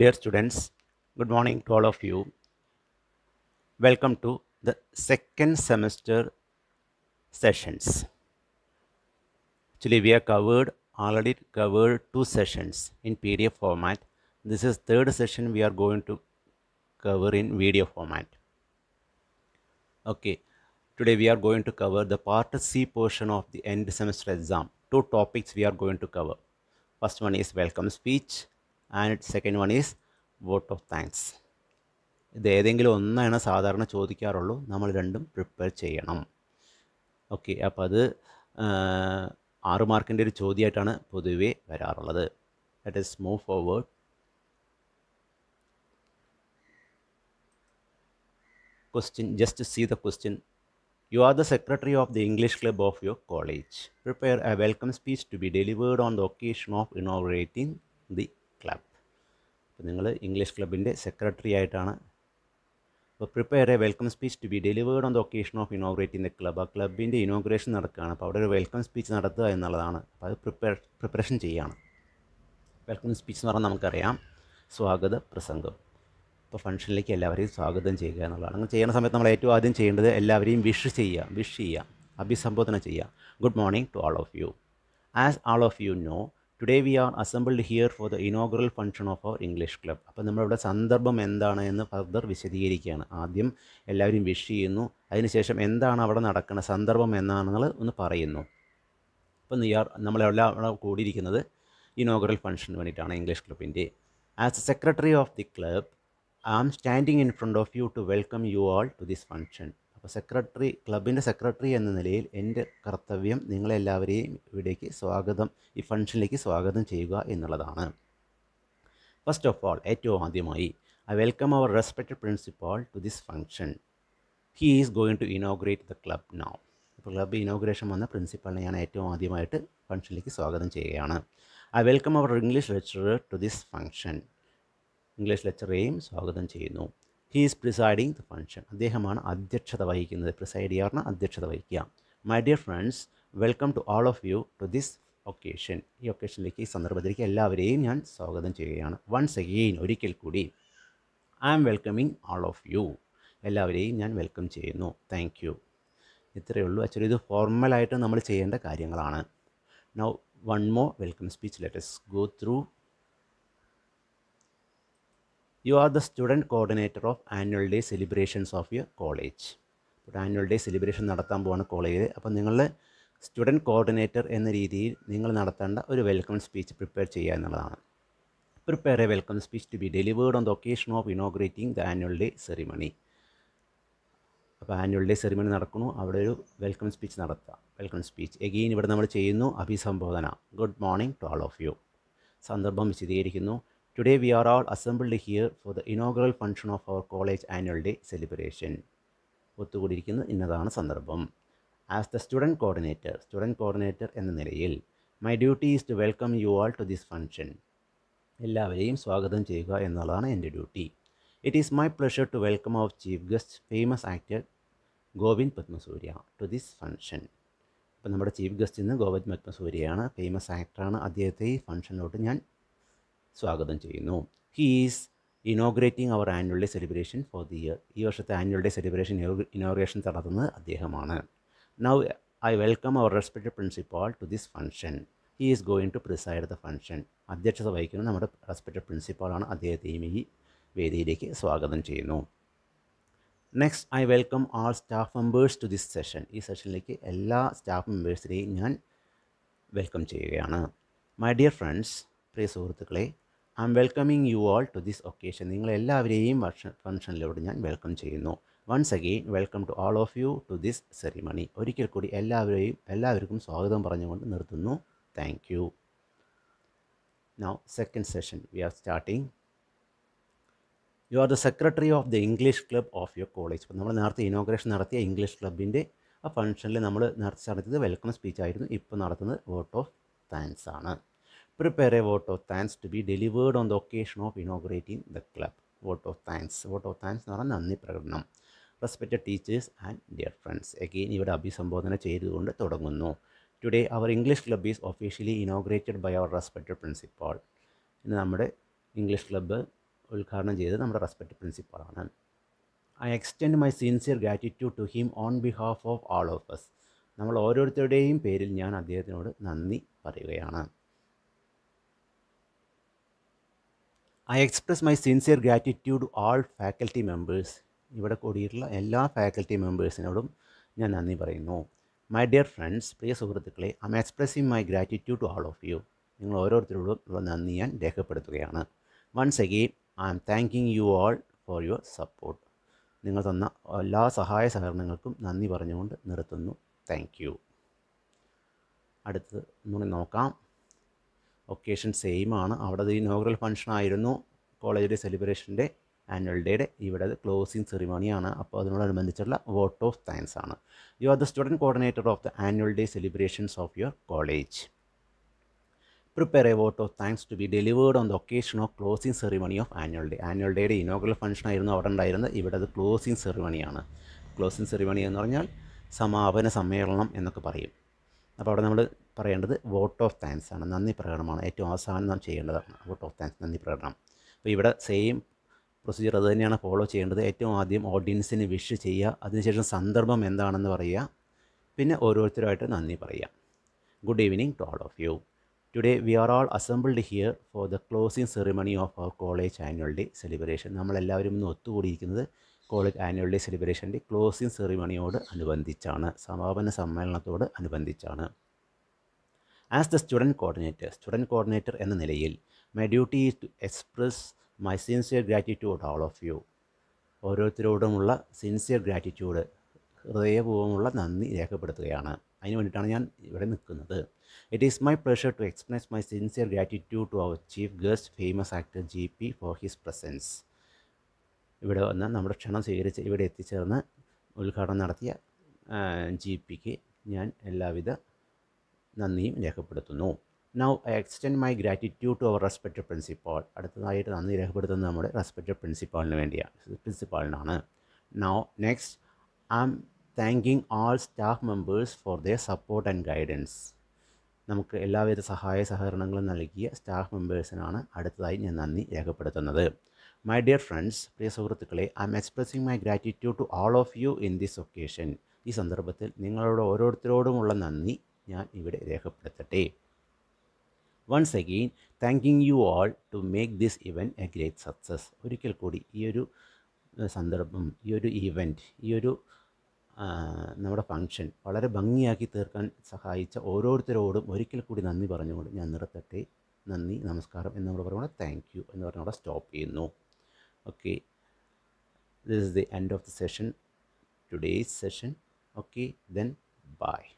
Dear students, good morning to all of you. Welcome to the second semester sessions. Actually, we have covered already covered two sessions in PDF format. This is third session we are going to cover in video format. Okay, today we are going to cover the part C portion of the end semester exam. Two topics we are going to cover. First one is welcome speech and second one is vote of thanks ഇത് ഏതെങ്കിലും ഒന്നാണ് സാധാരണ ചോദിക്കാറുള്ളൂ നമ്മൾ രണ്ടും prepare ചെയ്യണം okay അപ്പോൾ അത് ആറ് മാർക്കിൻ്റെ ഒരു ചോദ്യമായിട്ടാണ് പൊതുവേ വരാറുള്ളത് that is move forward question just to see the question you are the secretary of the english club of your college prepare a welcome speech to be delivered on the occasion of inaugurating the club അപ്പോൾ നിങ്ങൾ English ക്ലബിൻ്റെ secretary ആയിട്ടാണ് അപ്പോൾ prepare a welcome speech to be delivered on the occasion of inaugurating the club ആ ക്ലബിൻ്റെ inauguration നടക്കുകയാണ് അപ്പോൾ അവിടെ ഒരു വെൽക്കം സ്പീച്ച് നടത്തുക എന്നുള്ളതാണ് അപ്പോൾ അത് പ്രിപ്പയർ പ്രിപ്പറേഷൻ ചെയ്യുകയാണ് വെൽക്കം സ്പീച്ച് എന്ന് പറഞ്ഞാൽ നമുക്കറിയാം സ്വാഗത പ്രസംഗം അപ്പോൾ ഫംഗ്ഷനിലേക്ക് എല്ലാവരെയും സ്വാഗതം ചെയ്യുക എന്നുള്ളതാണ് അങ്ങനെ ചെയ്യുന്ന സമയത്ത് നമ്മൾ ഏറ്റവും ആദ്യം ചെയ്യേണ്ടത് എല്ലാവരെയും വിഷ് ചെയ്യുക വിഷ് ചെയ്യുക അഭിസംബോധന ചെയ്യുക good morning to all of you as all of you know today we are assembled here for the inaugural function of our English club അപ്പോൾ നമ്മളിവിടെ സന്ദർഭം എന്താണ് എന്ന് ഫർദർ വിശദീകരിക്കുകയാണ് ആദ്യം എല്ലാവരും വിഷ് ചെയ്യുന്നു അതിനുശേഷം എന്താണ് അവിടെ നടക്കുന്ന സന്ദർഭം എന്നാണെന്നുള്ളത് ഒന്ന് പറയുന്നു അപ്പം നീ നമ്മളെല്ലാം അവിടെ കൂടിയിരിക്കുന്നത് ഇനോഗ്രൽ ഫംഗ്ഷന് വേണ്ടിയിട്ടാണ് ഇംഗ്ലീഷ് ക്ലബിൻ്റെ as a secretary of the club I am standing in front of you to welcome you all to this function അപ്പോൾ സെക്രട്ടറി ക്ലബിൻ്റെ സെക്രട്ടറി എന്ന നിലയിൽ എൻ്റെ കർത്തവ്യം നിങ്ങളെല്ലാവരെയും ഇവിടേക്ക് സ്വാഗതം ഈ ഫംഗ്ഷനിലേക്ക് സ്വാഗതം ചെയ്യുക എന്നുള്ളതാണ് ഫസ്റ്റ് ഓഫ് ഓൾ ഏറ്റവും ആദ്യമായി I welcome our respected principal to this function he is going to inaugurate the club now ഇപ്പോൾ ക്ലബ് ഇനോഗ്രേഷൻ വന്ന പ്രിൻസിപ്പാളിനെ ഞാൻ ഏറ്റവും ആദ്യമായിട്ട് ഫംഗ്ഷനിലേക്ക് സ്വാഗതം ചെയ്യുകയാണ് I welcome our English lecturer to this function English ലെക്ചറേയും സ്വാഗതം ചെയ്യുന്നു he is presiding the function അദ്ദേഹമാണ് അധ്യക്ഷത വഹിക്കുന്നത് പ്രിസൈഡ് ചെയ്യുക അധ്യക്ഷത വഹിക്കുക my dear friends welcome to all of you to this occasion ഈ ഒക്കേഷനിലേക്ക് ഈ സന്ദർഭത്തിലേക്ക് എല്ലാവരെയും ഞാൻ സ്വാഗതം ചെയ്യുകയാണ് വൺസ് അഗെയിൻ ഒരിക്കൽ കൂടി I am welcoming all of you എല്ലാവരെയും ഞാൻ വെൽക്കം ചെയ്യുന്നു താങ്ക് യു ഇത്രയേ ഉള്ളൂ ആക്ച്വലി ഇത് ഫോർമലായിട്ട് നമ്മൾ ചെയ്യേണ്ട കാര്യങ്ങളാണ് now one more welcome speech let's go through you are the student coordinator of annual day celebrations of your college ഒരു ആനുവൽ ഡേ സെലിബ്രേഷൻ നടത്താൻ പോവാണ് കോളേജിൽ അപ്പോൾ നിങ്ങൾ സ്റ്റുഡൻറ്റ് കോർഡിനേറ്റർ എന്ന രീതിയിൽ നിങ്ങൾ നടത്തേണ്ട ഒരു വെൽക്കം സ്പീച്ച് പ്രിപ്പയർ ചെയ്യുക എന്നുള്ളതാണ് prepare a welcome speech to be delivered on the occasion of inaugurating the annual day ceremony അപ്പോൾ ആനുവൽ ഡേ സെറിമണി നടക്കുന്നു അവിടെ ഒരു വെൽക്കം സ്പീച്ച് നടത്തുക വെൽക്കം സ്പീച്ച് എഗെയിൻ ഇവിടെ നമ്മൾ ചെയ്യുന്നു അഭിസംബോധന good morning to all of you സന്ദർഭം വിശദീകരിക്കുന്നു Today we are all assembled here for the inaugural function of our college annual day celebration. ഒത്തുകൂടിയിരിക്കുന്ന ഇന്നതാണ് സന്ദർഭം as the student coordinator student coordinator എന്ന നിലയിൽ my duty is to welcome you all to this function എല്ലാവരെയും സ്വാഗതം ചെയ്യുക എന്നുള്ളതാണ് എൻ്റെ duty it is my pleasure to welcome our chief guest famous actor Govind Padmasurya to this function അപ്പോൾ നമ്മുടെ chief guest ഇന്ന് ഗോവിന്ദ് പത്മസൂര്യയാണ് ഫേമസ് ആക്ടറാണ് അദ്ദേഹത്തെ ഈ ഫംഗ്ഷനിലോട്ട് ഞാൻ സ്വാഗതം ചെയ്യുന്നു he is inaugurating our annual day celebration for the year ഈ വർഷത്തെ ആനുവൽ ഡേ സെലിബ്രേഷൻ ഇനോഗ്രേഷൻ നടത്തുന്നത് അദ്ദേഹമാണ് now I welcome our respected principal to this function he is going to preside the function അധ്യക്ഷത വഹിക്കുന്ന നമ്മുടെ റെസ്പെക്റ്റഡ് പ്രിൻസിപ്പാളാണ് അദ്ദേഹത്തെയും ഈ വേദിയിലേക്ക് സ്വാഗതം ചെയ്യുന്നു next I welcome all staff members to this session ഈ സെഷനിലേക്ക് എല്ലാ സ്റ്റാഫ് മെമ്പേഴ്സിനെയും ഞാൻ വെൽക്കം ചെയ്യുകയാണ് മൈ ഡിയർ ഫ്രണ്ട്സ് പ്രിയ സുഹൃത്തുക്കളെ I am welcoming you all to this occasion നിങ്ങളെല്ലാവരെയും വർഷ ഫംഗ്ഷനിലൂടെ ഞാൻ വെൽക്കം ചെയ്യുന്നു once again welcome to all of you to this ceremony ഒരിക്കൽ കൂടി എല്ലാവരെയും എല്ലാവർക്കും സ്വാഗതം പറഞ്ഞുകൊണ്ട് നിർത്തുന്നു thank you now second session we are starting you are the secretary of the English club of your college അപ്പോൾ നമ്മൾ നേരത്തെ ഇനോഗ്രേഷൻ നടത്തിയ ഇംഗ്ലീഷ് ക്ലബിൻ്റെ ആ ഫംഗ്ഷനിൽ നമ്മൾ നേരത്തെ നടത്തിയത് വെൽക്കം സ്പീച്ച് ആയിരുന്നു ഇപ്പോൾ നടത്തുന്നത് വോട്ട് ഓഫ് താങ്ക്സ് ആണ് prepare a vote of thanks to be delivered on the occasion of inaugurating the club vote of thanks vote of thanks എന്ന് പറഞ്ഞാൽ നന്ദി പ്രകടനം respected teachers and dear friends again ഇവിടെ അഭിസംബോധന ചെയ്തുകൊണ്ട് തുടങ്ങുന്നു today our English club is officially inaugurated by our respected principal ഇന്ന് നമ്മുടെ ഇംഗ്ലീഷ് ക്ലബ്ബ് ഉദ്ഘാടനം ചെയ്തത് നമ്മുടെ റെസ്പെക്റ്റഡ് പ്രിൻസിപ്പാളാണ് I extend my sincere gratitude to him on behalf of all of us നമ്മൾ ഓരോരുത്തരുടെയും പേരിൽ ഞാൻ അദ്ദേഹത്തിനോട് നന്ദി പറയുകയാണ് I express my sincere gratitude all faculty members ഇവിടെ കൂടിയിട്ടുള്ള എല്ലാ ഫാക്കൽറ്റി മെമ്പേഴ്സിനോടും ഞാൻ നന്ദി പറയുന്നു മൈ ഡിയർ ഫ്രണ്ട്സ് പ്രിയ സുഹൃത്തുക്കളെ I am expressing my gratitude to all of you നിങ്ങൾ ഓരോരുത്തരോടും ഉള്ള നന്ദി ഞാൻ രേഖപ്പെടുത്തുകയാണ് once again I am thanking you all for your support നിങ്ങൾ തന്ന എല്ലാ സഹായ സഹകരണങ്ങൾക്കും നന്ദി പറഞ്ഞുകൊണ്ട് നിർത്തുന്നു താങ്ക് യു അടുത്തത് നോക്കാം ഒക്കേഷൻ സെയിം ആണ് അവിടെ ഇത് ഇനോഗ്രൽ ഫംഗ്ഷൻ ആയിരുന്നു കോളേജിൻ്റെ സെലിബ്രേഷൻ്റെ ആനുവൽ ഡേയുടെ ഇവിടെ ക്ലോസിംഗ് സെറിമണിയാണ് അപ്പോൾ അതിനോടനുബന്ധിച്ചുള്ള വോട്ട് ഓഫ് താങ്ക്സ് ആണ് you are the student coordinator of the annual day celebrations of your college prepare a vote of thanks to be delivered on the occasion of closing ceremony of annual day annual ഡേയുടെ inaugural function ആയിരുന്നു അവിടെ ഉണ്ടായിരുന്നത് ഇവിടെ അത് closing സെറിമണിയാണ് closing ceremony എന്ന് പറഞ്ഞാൽ സമാപന സമ്മേളനം എന്നൊക്കെ പറയും അപ്പോൾ അവിടെ നമ്മൾ പറയേണ്ടത് വോട്ട് ഓഫ് താങ്ക്സ് ആണ് നന്ദി പ്രകടനമാണ് ഏറ്റവും അവസാനം നാം ചെയ്യേണ്ടതാണ് വോട്ട് ഓഫ് താങ്ക്സ് നന്ദി പ്രകടനം അപ്പോൾ ഇവിടെ സെയിം പ്രൊസീജിയർ അത് തന്നെയാണ് ഫോളോ ചെയ്യേണ്ടത് ഏറ്റവും ആദ്യം ഓഡിയൻസിന് വിഷ് ചെയ്യുക അതിനുശേഷം സന്ദർഭം എന്താണെന്ന് പറയുക പിന്നെ ഓരോരുത്തരുമായിട്ട് നന്ദി പറയുക good evening to all of you today we are all assembled here for the closing ceremony of our college annual day celebration നമ്മളെല്ലാവരും ഇന്ന് ഒത്തുകൂടിയിരിക്കുന്നത് കോളേജ് ആനുവൽ ഡേ സെലിബ്രേഷൻ്റെ ക്ലോസിംഗ് സെറിമണിയോട് അനുബന്ധിച്ചാണ് സമാപന സമ്മേളനത്തോട് അനുബന്ധിച്ചാണ് as the student coordinator student coordinator എന്ന നിലയിൽ my duty is to express my sincere gratitude all of you ഓരോരുത്തരോടുമുള്ള സിൻസിയർ ഗ്രാറ്റിറ്റ്യൂഡ് ഹൃദയപൂർവ്വമുള്ള നന്ദി രേഖപ്പെടുത്തുകയാണ് അതിന് വേണ്ടിയിട്ടാണ് ഞാൻ ഇവിടെ നിൽക്കുന്നത് it is my pleasure to express my sincere gratitude to our chief guest famous actor G P for his presence ഇവിടെ വന്ന് നമ്മുടെ ക്ഷണം സ്വീകരിച്ച് ഇവിടെ എത്തിച്ചേർന്ന് ഉദ്ഘാടനം നടത്തിയ ജി പിക്ക് ഞാൻ എല്ലാവിധ നന്ദിയും രേഖപ്പെടുത്തുന്നു now I extend my gratitude to our respected principal അടുത്തതായിട്ട് നന്ദി രേഖപ്പെടുത്തുന്നത് നമ്മുടെ റെസ്പെക്റ്റഡ് പ്രിൻസിപ്പാളിന് വേണ്ടിയാണ് പ്രിൻസിപ്പാളിനാണ് now next I am thanking all staff members for the support and guidance നമുക്ക് എല്ലാവിധ സഹായ സഹകരണങ്ങളും നൽകിയ സ്റ്റാഫ് മെമ്പേഴ്സിനാണ് അടുത്തതായി ഞാൻ നന്ദി രേഖപ്പെടുത്തുന്നത് മൈ ഡിയർ ഫ്രണ്ട്സ് പ്രിയ സുഹൃത്തുക്കളെ I am expressing my gratitude to all of you in this occasion ഈ സന്ദർഭത്തിൽ നിങ്ങളോട് ഓരോരുത്തരോടുമുള്ള നന്ദി ഞാൻ ഇവിടെ രേഖപ്പെടുത്തട്ടെ once again thanking you all to make this event a great success ഒരിക്കൽ കൂടി ഈ ഒരു സന്ദർഭം ഈ ഒരു ഈവൻറ്റ് ഈ ഒരു നമ്മുടെ ഫങ്ഷൻ വളരെ ഭംഗിയാക്കി തീർക്കാൻ സഹായിച്ച ഓരോരുത്തരോടും ഒരിക്കൽ കൂടി നന്ദി പറഞ്ഞുകൊണ്ട് ഞാൻ നിർത്തട്ടെ നന്ദി നമസ്കാരം എന്ന് നമ്മൾ പറഞ്ഞുകൊണ്ട് താങ്ക് യു എന്ന് പറഞ്ഞുകൊണ്ട് സ്റ്റോപ്പ് ചെയ്യുന്നു okay this is the end of the session today's session okay then bye